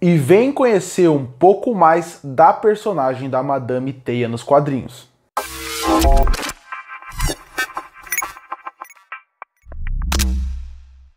e vem conhecer um pouco mais da personagem da Madame Teia nos quadrinhos.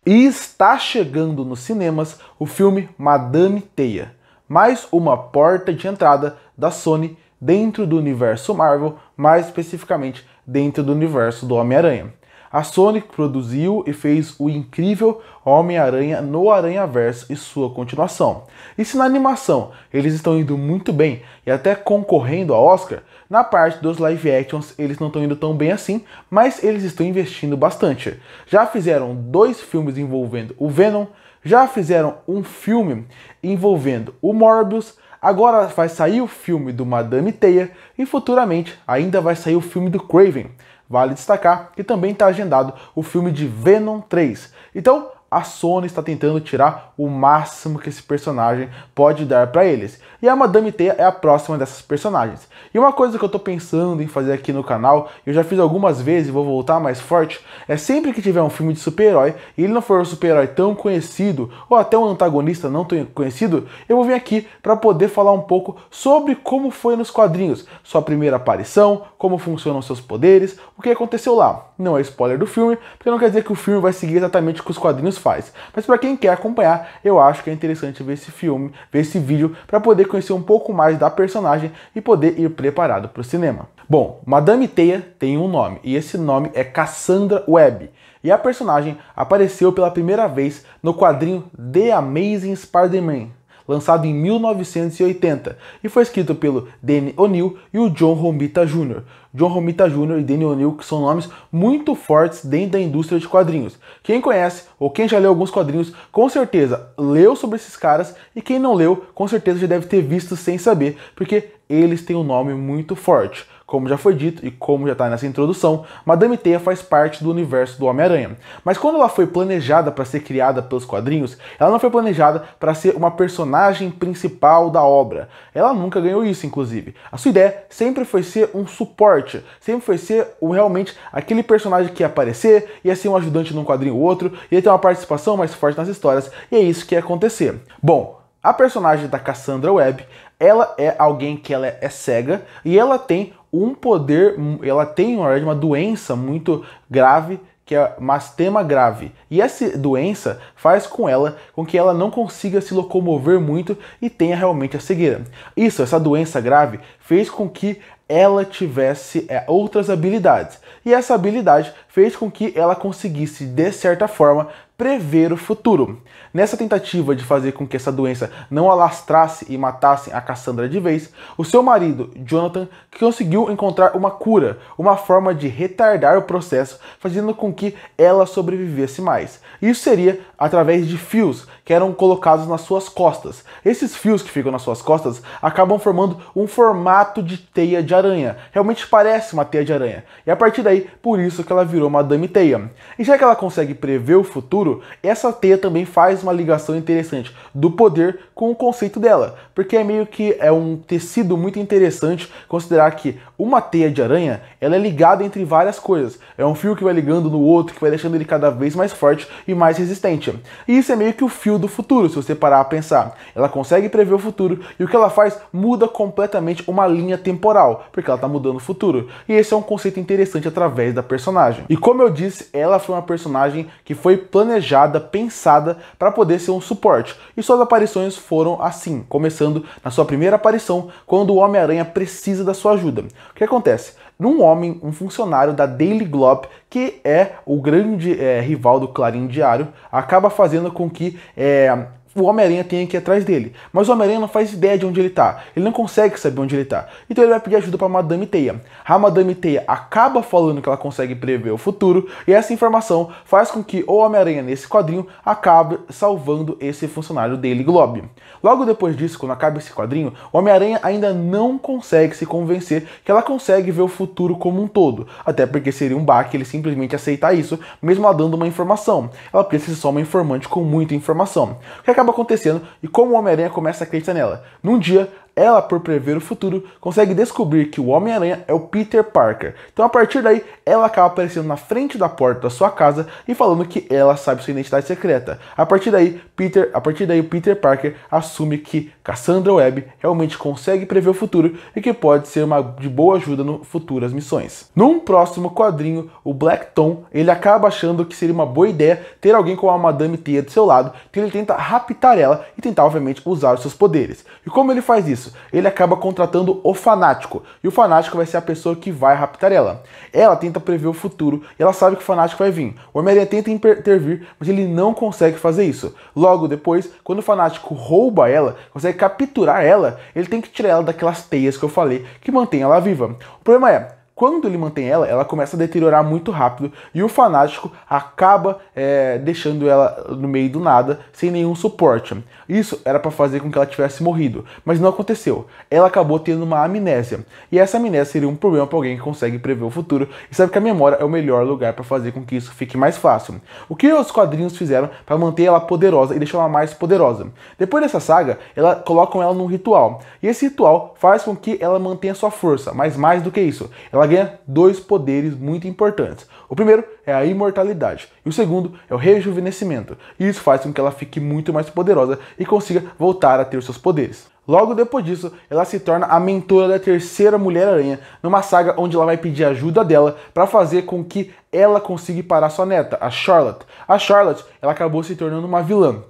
E está chegando nos cinemas o filme Madame Teia, mais uma porta de entrada da Sony dentro do universo Marvel, mais especificamente dentro do universo do Homem-Aranha. A Sony produziu e fez o incrível Homem-Aranha no Aranha-Verso e sua continuação. E se na animação eles estão indo muito bem e até concorrendo a Oscar, na parte dos live actions eles não estão indo tão bem assim, mas eles estão investindo bastante. Já fizeram dois filmes envolvendo o Venom, já fizeram um filme envolvendo o Morbius, Agora vai sair o filme do Madame Teia e futuramente ainda vai sair o filme do Craven. Vale destacar que também está agendado o filme de Venom 3. Então, a Sony está tentando tirar o máximo que esse personagem pode dar para eles. E a Madame Teia é a próxima dessas personagens. E uma coisa que eu estou pensando em fazer aqui no canal, eu já fiz algumas vezes e vou voltar mais forte, é sempre que tiver um filme de super-herói e ele não for um super-herói tão conhecido ou até um antagonista não tão conhecido, eu vou vir aqui para poder falar um pouco sobre como foi nos quadrinhos, sua primeira aparição, como funcionam seus poderes, o que aconteceu lá. Não é spoiler do filme, porque não quer dizer que o filme vai seguir exatamente o que os quadrinhos faz. Mas para quem quer acompanhar, eu acho que é interessante ver esse filme, ver esse vídeo, para poder conhecer um pouco mais da personagem e poder ir preparado para o cinema. Bom, Madame Teia tem um nome, e esse nome é Cassandra Webb. E a personagem apareceu pela primeira vez no quadrinho The Amazing Spider-Man, lançado em 1980, e foi escrito pelo Danny O'Neill e o John Romita Jr. John Romita Jr. e Danny O'Neill, que são nomes muito fortes dentro da indústria de quadrinhos. Quem conhece ou quem já leu alguns quadrinhos, com certeza leu sobre esses caras, e quem não leu, com certeza já deve ter visto sem saber, porque eles têm um nome muito forte. Como já foi dito e como já está nessa introdução, Madame Teia faz parte do universo do Homem-Aranha. Mas quando ela foi planejada para ser criada pelos quadrinhos, ela não foi planejada para ser uma personagem principal da obra. Ela nunca ganhou isso, inclusive. A sua ideia sempre foi ser um suporte, sempre foi ser realmente aquele personagem que ia aparecer, ia ser um ajudante num quadrinho ou outro, ia ter uma participação mais forte nas histórias, e é isso que ia acontecer. Bom, a personagem da Cassandra Webb ela é alguém que ela é cega e ela tem um poder, ela tem uma doença muito grave que é mastema grave. E essa doença faz com ela com que ela não consiga se locomover muito e tenha realmente a cegueira. Isso, essa doença grave, fez com que ela tivesse é, outras habilidades. E essa habilidade fez com que ela conseguisse, de certa forma, prever o futuro. Nessa tentativa de fazer com que essa doença não alastrasse e matasse a Cassandra de vez, o seu marido, Jonathan, conseguiu encontrar uma cura, uma forma de retardar o processo, fazendo com que ela sobrevivesse mais. Isso seria através de fios que eram colocados nas suas costas. Esses fios que ficam nas suas costas acabam formando um formato de teia de aranha. Realmente parece uma teia de aranha. E a partir daí, por isso que ela virou Madame Teia. E já que ela consegue prever o futuro, futuro, essa teia também faz uma ligação interessante do poder com o conceito dela, porque é meio que é um tecido muito interessante considerar que uma teia de aranha, ela é ligada entre várias coisas. É um fio que vai ligando no outro, que vai deixando ele cada vez mais forte e mais resistente. E isso é meio que o fio do futuro, se você parar a pensar. Ela consegue prever o futuro e o que ela faz muda completamente uma linha temporal, porque ela está mudando o futuro. E esse é um conceito interessante através da personagem. E como eu disse, ela foi uma personagem que foi planejada planejada, pensada para poder ser um suporte. E suas aparições foram assim, começando na sua primeira aparição, quando o Homem-Aranha precisa da sua ajuda. O que acontece? num homem, um funcionário da Daily Globe, que é o grande é, rival do Clarim Diário, acaba fazendo com que é, o Homem-Aranha tem que ir atrás dele. Mas o Homem-Aranha não faz ideia de onde ele tá. Ele não consegue saber onde ele tá. Então ele vai pedir ajuda para Madame Teia. A Madame Teia acaba falando que ela consegue prever o futuro, e essa informação faz com que o Homem-Aranha, nesse quadrinho, acabe salvando esse funcionário dele, Globe. Logo depois disso, quando acaba esse quadrinho, o Homem-Aranha ainda não consegue se convencer que ela consegue ver o futuro como um todo. Até porque seria um baque ele simplesmente aceitar isso, mesmo ela dando uma informação. Ela precisa ser só uma informante com muita informação. O que acaba acontecendo e como o Homem-Aranha começa a acreditar nela. Num dia, ela, por prever o futuro, consegue descobrir que o Homem-Aranha é o Peter Parker. Então, a partir daí, ela acaba aparecendo na frente da porta da sua casa e falando que ela sabe sua identidade secreta. A partir daí, Peter, a partir daí, Peter Parker assume que Cassandra Webb realmente consegue prever o futuro e que pode ser uma de boa ajuda no futuras missões. Num próximo quadrinho, o Black Tom, ele acaba achando que seria uma boa ideia ter alguém com a Madame Tia do seu lado, que ele tenta raptar ela e tentar obviamente usar os seus poderes. E como ele faz isso? isso, ele acaba contratando o fanático. E o fanático vai ser a pessoa que vai raptar ela. Ela tenta prever o futuro e ela sabe que o fanático vai vir. O Homem-Aranha tenta intervir, mas ele não consegue fazer isso. Logo depois, quando o fanático rouba ela, consegue capturar ela, ele tem que tirar ela daquelas teias que eu falei que mantém ela viva. O problema é, quando ele mantém ela, ela começa a deteriorar muito rápido e o fanático acaba é, deixando ela no meio do nada, sem nenhum suporte. Isso era para fazer com que ela tivesse morrido, mas não aconteceu. Ela acabou tendo uma amnésia e essa amnésia seria um problema para alguém que consegue prever o futuro e sabe que a memória é o melhor lugar para fazer com que isso fique mais fácil. O que os quadrinhos fizeram para manter ela poderosa e deixar ela mais poderosa? Depois dessa saga, ela colocam ela num ritual e esse ritual faz com que ela mantenha sua força, mas mais do que isso, ela ganha dois poderes muito importantes. O primeiro é a imortalidade e o segundo é o rejuvenescimento. E isso faz com que ela fique muito mais poderosa e consiga voltar a ter seus poderes. Logo depois disso, ela se torna a mentora da terceira Mulher-Aranha, numa saga onde ela vai pedir ajuda dela para fazer com que ela consiga parar sua neta, a Charlotte. A Charlotte, ela acabou se tornando uma vilã.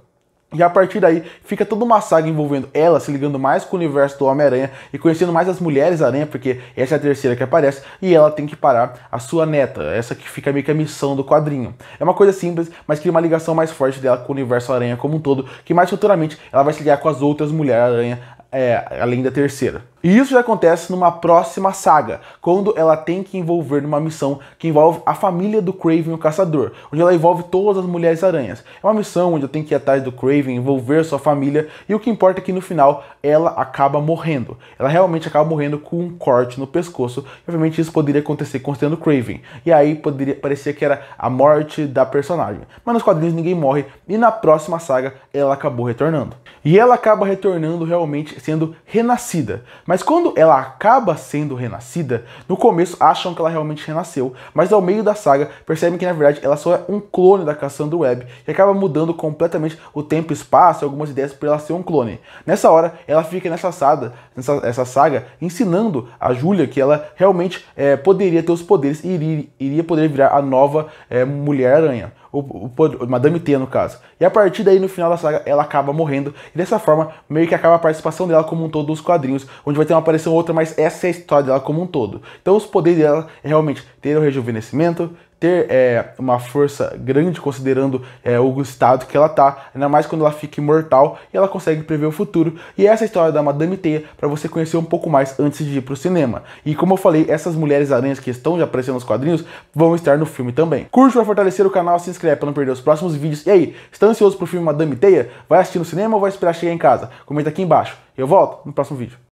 E a partir daí fica toda uma saga envolvendo ela se ligando mais com o universo do Homem-Aranha e conhecendo mais as mulheres aranha, porque essa é a terceira que aparece, e ela tem que parar a sua neta, essa que fica meio que a missão do quadrinho. É uma coisa simples, mas cria uma ligação mais forte dela com o universo aranha como um todo, que mais futuramente ela vai se ligar com as outras mulheres aranha, é, além da terceira. E isso já acontece numa próxima saga, quando ela tem que envolver numa missão que envolve a família do Craven o Caçador, onde ela envolve todas as Mulheres Aranhas. É uma missão onde ela tem que ir atrás do Craven, envolver sua família, e o que importa é que no final ela acaba morrendo. Ela realmente acaba morrendo com um corte no pescoço, e obviamente isso poderia acontecer considerando o Craven. E aí poderia parecer que era a morte da personagem. Mas nos quadrinhos ninguém morre, e na próxima saga ela acabou retornando. E ela acaba retornando realmente sendo renascida mas quando ela acaba sendo renascida, no começo acham que ela realmente renasceu, mas ao meio da saga percebem que na verdade ela só é um clone da Cassandra Webb, que acaba mudando completamente o tempo e espaço, algumas ideias por ela ser um clone. Nessa hora, ela fica nessa saga, nessa essa saga ensinando a Julia que ela realmente é, poderia ter os poderes e iria, iria poder virar a nova é, Mulher-Aranha o, o, o Madame T no caso. E a partir daí, no final da saga, ela acaba morrendo. E dessa forma, meio que acaba a participação dela como um todo dos quadrinhos, onde vai ter uma aparição ou outra, mas essa é a história dela como um todo. Então os poderes dela é realmente ter o rejuvenescimento, ter é, uma força grande considerando é, o estado que ela tá, ainda mais quando ela fica imortal e ela consegue prever o futuro. E essa é história da Madame Teia para você conhecer um pouco mais antes de ir pro cinema. E como eu falei, essas mulheres aranhas que estão já aparecendo nos quadrinhos vão estar no filme também. Curte para fortalecer o canal, se inscreve para não perder os próximos vídeos. E aí, está ansioso pro filme Madame Teia? Vai assistir no cinema ou vai esperar chegar em casa? Comenta aqui embaixo. Eu volto no próximo vídeo.